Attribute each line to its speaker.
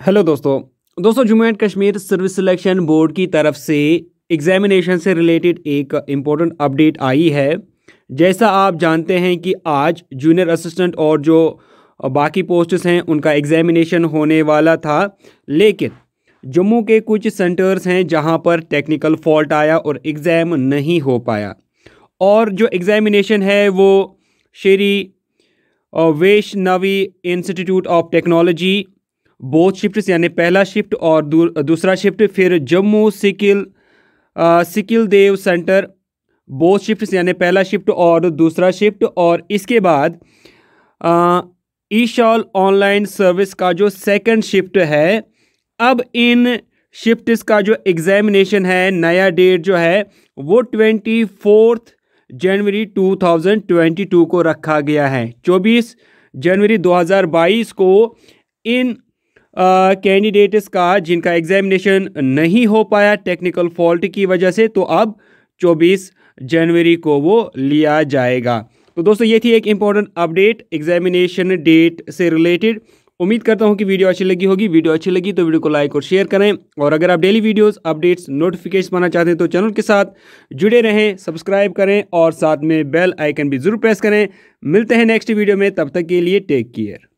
Speaker 1: hello दोस्तों दोस्तों Jammu and Kashmir service selection board की तरफ से एग्जामिनेशन से रिलेटेड एक इम्पोर्टेंट अपडेट आई है जैसा आप जानते हैं कि आज जूनियर असिस्टेंट और जो बाकी पोस्ट्स हैं उनका एग्जामिनेशन होने वाला था लेकिन जम्मू के कुछ सेंटर्स हैं जहां पर टेक्निकल फॉल्ट आया और एग्ज़ाम नहीं हो पाया और जो एग्ज़ामिनेशन है वो श्री वेश नवी institute of technology both shift यानी पहला शिफ्ट और दूसरा शिफ्ट फिर जम्मू सिकिल सिकिल देव सेंटर बोथ शिफ्ट यानी पहला शिफ्ट और दूसरा शिफ्ट और इसके बाद शॉल ऑनलाइन सर्विस का जो सेकंड शिफ्ट है अब इन शिफ्ट का जो एग्ज़ामिनेशन है नया डेट जो है वो ट्वेंटी फोर्थ जनवरी 2022 को रखा गया है 24 जनवरी 2022 को इन कैंडिडेट्स का जिनका एग्जामिनेशन नहीं हो पाया टेक्निकल फॉल्ट की वजह से तो अब 24 जनवरी को वो लिया जाएगा तो दोस्तों ये थी एक इम्पॉर्टेंट अपडेट एग्जामिनेशन डेट से रिलेटेड उम्मीद करता हूँ कि वीडियो अच्छी लगी होगी वीडियो अच्छी लगी तो वीडियो को लाइक और शेयर करें और अगर आप डेली वीडियोस अपडेट्स नोटिफिकेशन पाना चाहते हैं तो चैनल के साथ जुड़े रहें सब्सक्राइब करें और साथ में बेल आइकन भी ज़रूर प्रेस करें मिलते हैं नेक्स्ट वीडियो में तब तक के लिए टेक केयर